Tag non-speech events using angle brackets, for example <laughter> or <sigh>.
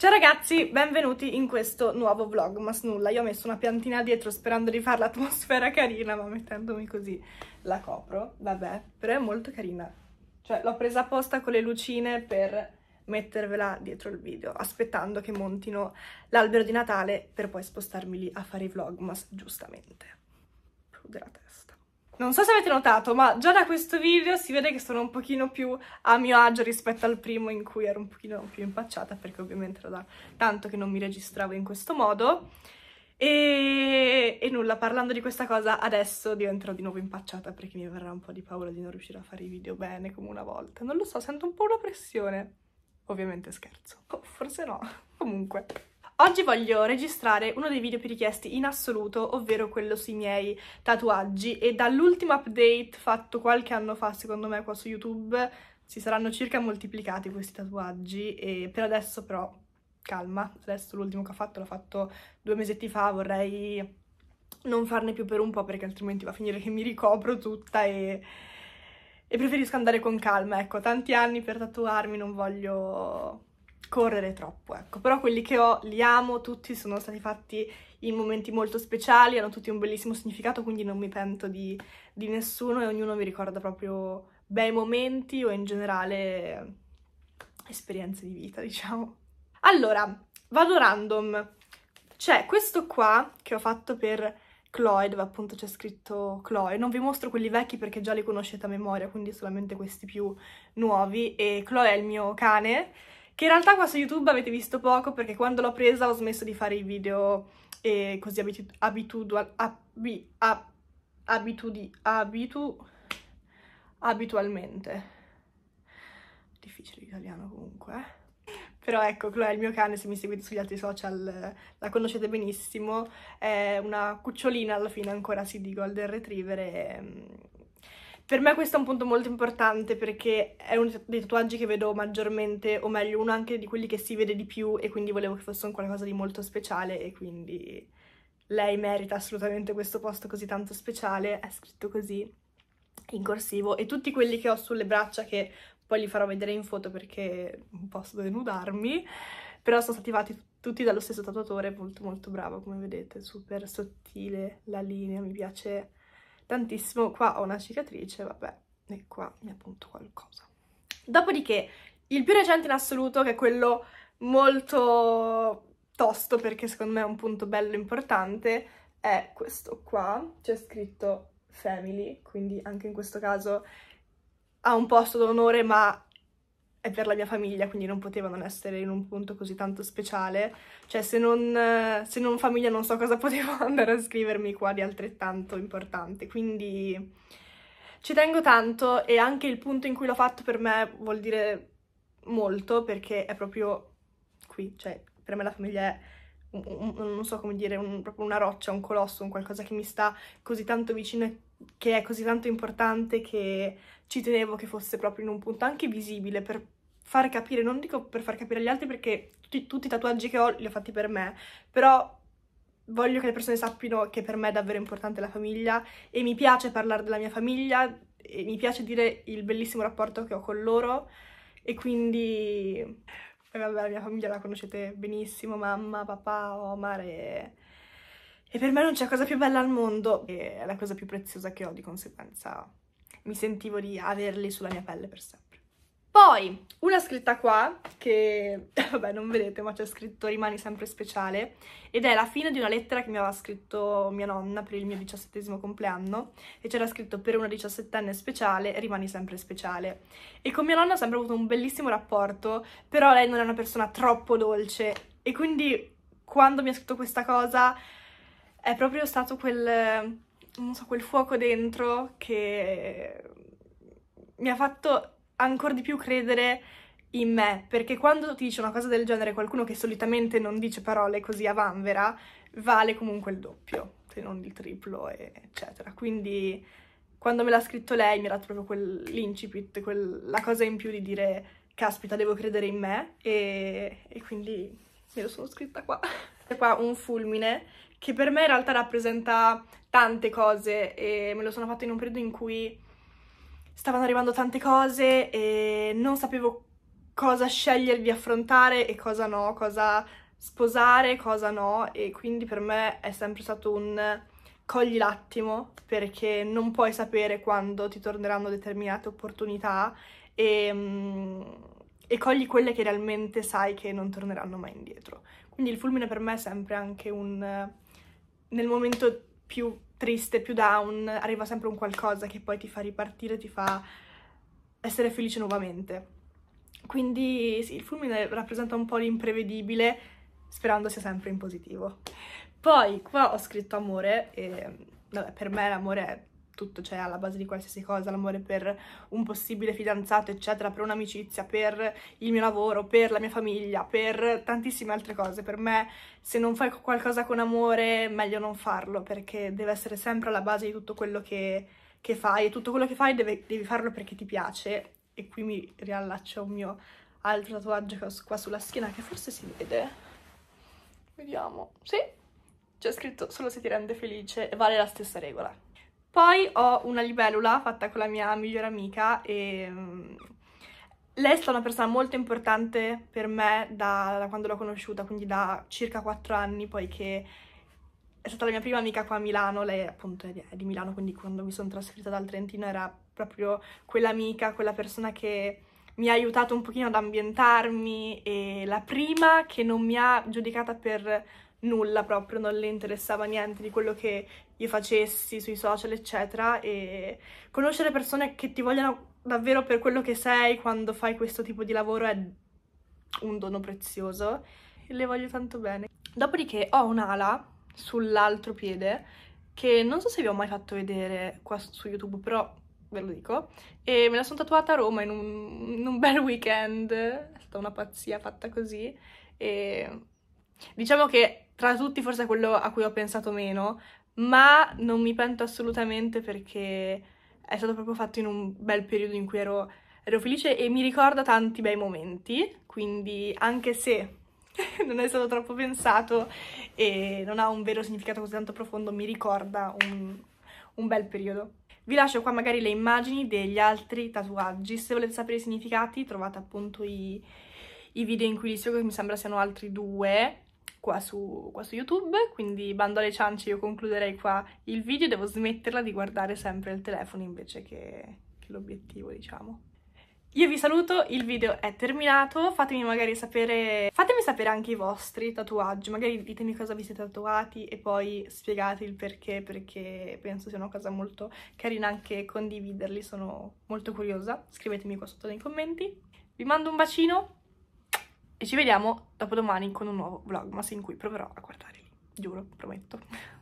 Ciao ragazzi, benvenuti in questo nuovo vlogmas nulla, io ho messo una piantina dietro sperando di fare l'atmosfera carina, ma mettendomi così la copro, vabbè, però è molto carina, cioè l'ho presa apposta con le lucine per mettervela dietro il video, aspettando che montino l'albero di Natale per poi spostarmi lì a fare i vlogmas, giustamente, Prude la testa. Non so se avete notato, ma già da questo video si vede che sono un pochino più a mio agio rispetto al primo in cui ero un pochino più impacciata, perché ovviamente era da tanto che non mi registravo in questo modo. E, e, nulla, parlando di questa cosa, adesso diventerò di nuovo impacciata perché mi verrà un po' di paura di non riuscire a fare i video bene come una volta. Non lo so, sento un po' una pressione. Ovviamente scherzo. Oh, forse no. <laughs> Comunque... Oggi voglio registrare uno dei video più richiesti in assoluto, ovvero quello sui miei tatuaggi e dall'ultimo update fatto qualche anno fa, secondo me, qua su YouTube si saranno circa moltiplicati questi tatuaggi e per adesso però calma, adesso l'ultimo che ho fatto l'ho fatto due mesetti fa, vorrei non farne più per un po' perché altrimenti va a finire che mi ricopro tutta e, e preferisco andare con calma, ecco, tanti anni per tatuarmi, non voglio correre troppo, ecco. Però quelli che ho li amo, tutti sono stati fatti in momenti molto speciali, hanno tutti un bellissimo significato, quindi non mi pento di, di nessuno e ognuno mi ricorda proprio bei momenti o in generale esperienze di vita, <laughs> diciamo. Allora, vado random. C'è questo qua che ho fatto per Chloe, dove appunto c'è scritto Chloe. Non vi mostro quelli vecchi perché già li conoscete a memoria, quindi solamente questi più nuovi. E Chloe è il mio cane, che in realtà qua su YouTube avete visto poco perché quando l'ho presa ho smesso di fare i video e così abitud- abitual- ab- abitudi- abitu- abitualmente. Difficile l'italiano comunque. Eh. Però ecco, Chloe è il mio cane, se mi seguite sugli altri social la conoscete benissimo. È una cucciolina alla fine ancora, si sì, di Golden Retriever e per me questo è un punto molto importante perché è uno dei tatuaggi che vedo maggiormente, o meglio uno anche di quelli che si vede di più e quindi volevo che fosse un qualcosa di molto speciale e quindi lei merita assolutamente questo posto così tanto speciale, è scritto così in corsivo e tutti quelli che ho sulle braccia che poi li farò vedere in foto perché non posso denudarmi, però sono stati fatti tutti dallo stesso tatuatore, molto molto bravo come vedete, super sottile la linea, mi piace tantissimo, qua ho una cicatrice, vabbè, e qua mi appunto qualcosa. Dopodiché, il più recente in assoluto, che è quello molto tosto, perché secondo me è un punto bello importante, è questo qua, c'è scritto family, quindi anche in questo caso ha un posto d'onore, ma è per la mia famiglia, quindi non poteva non essere in un punto così tanto speciale. Cioè, se non, se non famiglia non so cosa <laughs> potevo andare a scrivermi qua di altrettanto importante. Quindi ci tengo tanto e anche il punto in cui l'ho fatto per me vuol dire molto perché è proprio qui, cioè per me la famiglia è un, non so come dire, un, proprio una roccia, un colosso, un qualcosa che mi sta così tanto vicino e che è così tanto importante che ci tenevo che fosse proprio in un punto anche visibile per far capire, non dico per far capire agli altri perché tutti, tutti i tatuaggi che ho li ho fatti per me, però voglio che le persone sappiano che per me è davvero importante la famiglia e mi piace parlare della mia famiglia e mi piace dire il bellissimo rapporto che ho con loro e quindi e vabbè, la mia famiglia la conoscete benissimo, mamma, papà, Omar e... e per me non c'è cosa più bella al mondo. E è la cosa più preziosa che ho, di conseguenza mi sentivo di averli sulla mia pelle per sempre. Poi una scritta qua, che <laughs> vabbè non vedete ma c'è scritto rimani sempre speciale, ed è la fine di una lettera che mi aveva scritto mia nonna per il mio diciassettesimo compleanno, e c'era scritto per una diciassettenne speciale rimani sempre speciale. E con mia nonna ho sempre avuto un bellissimo rapporto, però lei non è una persona troppo dolce, e quindi quando mi ha scritto questa cosa è proprio stato quel, non so, quel fuoco dentro che mi ha fatto ancora di più credere in me, perché quando ti dice una cosa del genere qualcuno che solitamente non dice parole così a vanvera, vale comunque il doppio, se non il triplo, eccetera. Quindi quando me l'ha scritto lei mi ha dato proprio quell'incipit, quella cosa in più di dire caspita, devo credere in me e, e quindi me lo sono scritta qua. C'è qua un fulmine che per me in realtà rappresenta tante cose e me lo sono fatto in un periodo in cui stavano arrivando tante cose e non sapevo cosa scegliervi affrontare e cosa no, cosa sposare, cosa no e quindi per me è sempre stato un cogli l'attimo perché non puoi sapere quando ti torneranno determinate opportunità e, mm, e, cogli quelle che realmente sai che non torneranno mai indietro. Quindi il fulmine per me è sempre anche un... nel momento più triste, più down, arriva sempre un qualcosa che poi ti fa ripartire, ti fa essere felice nuovamente. Quindi sì, il fulmine rappresenta un po' l'imprevedibile, sperando sia sempre in positivo. Poi qua ho scritto amore, e vabbè, per me l'amore è tutto, cioè alla base di qualsiasi cosa, l'amore per un possibile fidanzato, eccetera, per un'amicizia, per il mio lavoro, per la mia famiglia, per tantissime altre cose. Per me se non fai qualcosa con amore meglio non farlo perché deve essere sempre alla base di tutto quello che, che fai e tutto quello che fai deve, devi farlo perché ti piace. E qui mi riallaccio a un mio altro tatuaggio che ho qua sulla schiena che forse si vede. Vediamo. Sì, c'è scritto solo se ti rende felice e vale la stessa regola. Poi ho una libellula fatta con la mia migliore amica e mm, lei è stata una persona molto importante per me da, da quando l'ho conosciuta, quindi da circa 4 anni, poiché è stata la mia prima amica qua a Milano, lei appunto è di, è di Milano, quindi quando mi sono trasferita dal Trentino era proprio quell'amica, quella persona che mi ha aiutato un pochino ad ambientarmi e la prima che non mi ha giudicata per nulla proprio, non le interessava niente di quello che io facessi sui social, eccetera, e conoscere persone che ti vogliono davvero per quello che sei quando fai questo tipo di lavoro è un dono prezioso e le voglio tanto bene. Dopodiché ho un'ala sull'altro piede che non so se vi ho mai fatto vedere qua su YouTube, però ve lo dico, e me la sono tatuata a Roma in un, in un bel weekend, è stata una pazzia fatta così, e diciamo che tra tutti forse è quello a cui ho pensato meno, ma non mi pento assolutamente perché è stato proprio fatto in un bel periodo in cui ero, ero felice e mi ricorda tanti bei momenti, quindi anche se <laughs> non è stato troppo pensato e non ha un vero significato così tanto profondo, mi ricorda un, un bel periodo. Vi lascio qua magari le immagini degli altri tatuaggi, se volete sapere i significati trovate appunto i, i video in cui li seguo che mi sembra siano altri due qua su, qua su YouTube, quindi bando alle ciance io concluderei qua il video, devo smetterla di guardare sempre il telefono invece che, che l'obiettivo diciamo. Io vi saluto, il video è terminato, fatemi magari sapere, fatemi sapere anche i vostri tatuaggi, magari ditemi cosa vi siete tatuati e poi spiegate il perché, perché penso sia una cosa molto carina anche condividerli, sono molto curiosa, scrivetemi qua sotto nei commenti. Vi mando un bacino, e ci vediamo dopodomani con un nuovo vlogmas in cui proverò a guardare lì, giuro, prometto.